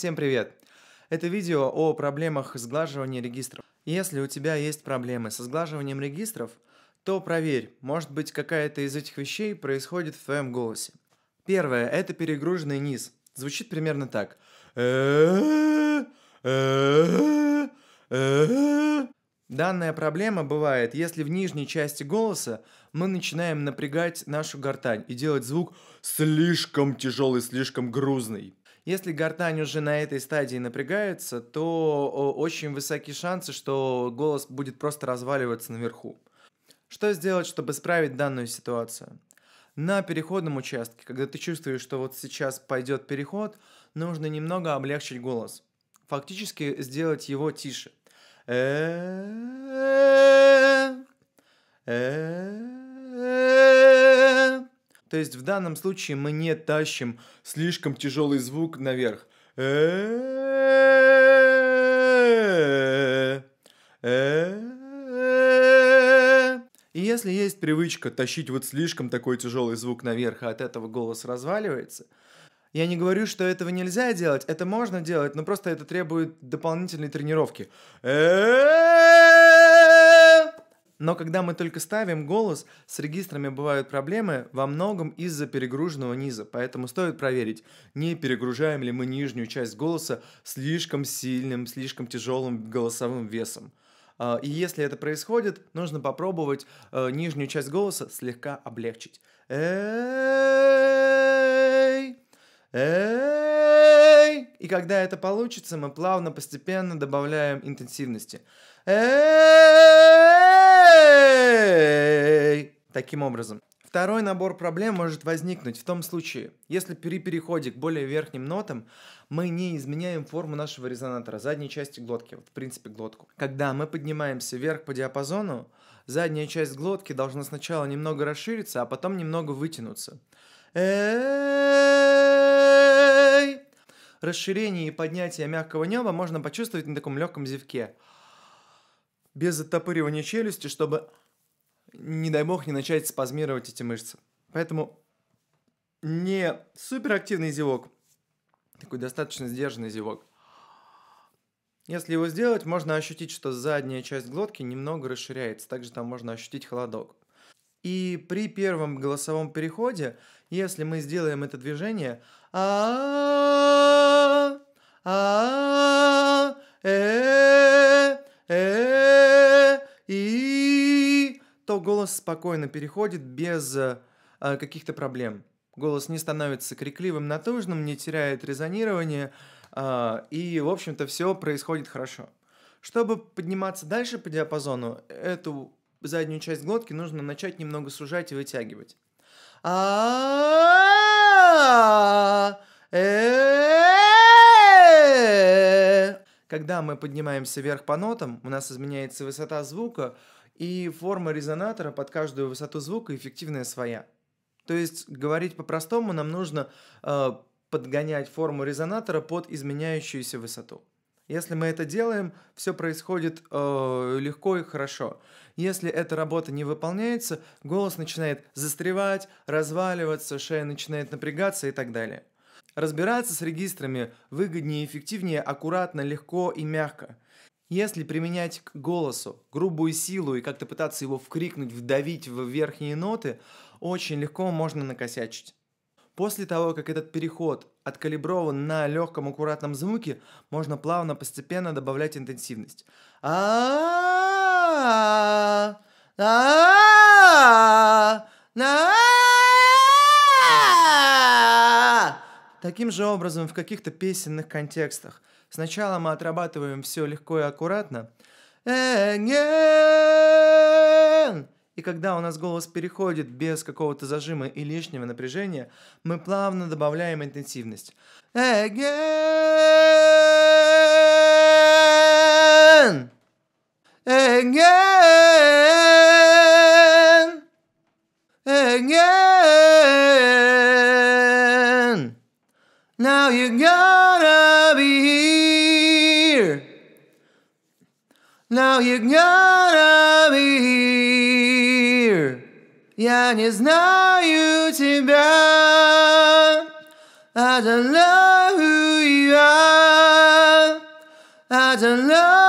Всем привет! Это видео о проблемах сглаживания регистров. Если у тебя есть проблемы со сглаживанием регистров, то проверь, может быть какая-то из этих вещей происходит в твоем голосе. Первое – это перегруженный низ. Звучит примерно так. Данная проблема бывает, если в нижней части голоса мы начинаем напрягать нашу гортань и делать звук слишком тяжелый, слишком грузный. Если гортань уже на этой стадии напрягается, то очень высоки шансы, что голос будет просто разваливаться наверху. Что сделать, чтобы исправить данную ситуацию? На переходном участке, когда ты чувствуешь, что вот сейчас пойдет переход, нужно немного облегчить голос. Фактически сделать его тише. Э-э-э-э. То есть в данном случае мы не тащим слишком тяжелый звук наверх. Э, э, э. И если есть привычка тащить вот слишком такой тяжелый звук наверх, а от этого голос разваливается, я не говорю, что этого нельзя делать, это можно делать, но просто это требует дополнительной тренировки. Но когда мы только ставим голос, с регистрами бывают проблемы во многом из-за перегруженного низа, поэтому стоит проверить, не перегружаем ли мы нижнюю часть голоса слишком сильным, слишком тяжелым голосовым весом. А, и если это происходит, нужно попробовать э, нижнюю часть голоса слегка облегчить. Эй! Эй! Эй! И когда это получится, мы плавно, постепенно добавляем интенсивности. Эй! Таким образом. Второй набор проблем может возникнуть в том случае, если при переходе к более верхним нотам мы не изменяем форму нашего резонатора, задней части глотки, вот в принципе глотку. Когда мы поднимаемся вверх по диапазону, задняя часть глотки должна сначала немного расшириться, а потом немного вытянуться. Э -э -э расширение и поднятие мягкого неба можно почувствовать на таком легком зевке. Без оттопыривания челюсти, чтобы, не дай бог, не начать спазмировать эти мышцы. Поэтому не суперактивный зевок, такой достаточно сдержанный зевок. Если его сделать, можно ощутить, что задняя часть глотки немного расширяется. Также там можно ощутить холодок. И при первом голосовом переходе, если мы сделаем это движение, а а э э и то голос спокойно переходит без э, э, каких-то проблем. Голос не становится крикливым, натужным, не теряет резонирование, а, и, в общем-то, все происходит хорошо. Чтобы подниматься дальше по диапазону, эту заднюю часть глотки нужно начать немного сужать и вытягивать. А когда мы поднимаемся вверх по нотам, у нас изменяется высота звука, и форма резонатора под каждую высоту звука эффективная своя. То есть говорить по-простому нам нужно э, подгонять форму резонатора под изменяющуюся высоту. Если мы это делаем, все происходит э, легко и хорошо. Если эта работа не выполняется, голос начинает застревать, разваливаться, шея начинает напрягаться и так далее. Разбираться с регистрами выгоднее и эффективнее аккуратно, легко и мягко. Если применять к голосу грубую силу и как-то пытаться его вкрикнуть, вдавить в верхние ноты, очень легко можно накосячить. После того, как этот переход откалиброван на легком аккуратном звуке, можно плавно постепенно добавлять интенсивность. Таким же образом в каких-то песенных контекстах. Сначала мы отрабатываем все легко и аккуратно. И когда у нас голос переходит без какого-то зажима и лишнего напряжения, мы плавно добавляем интенсивность. Again. Again. Again. you gotta be here. Now you gotta be here. And it's Я you, знаю тебя, I don't know who you are. I don't know.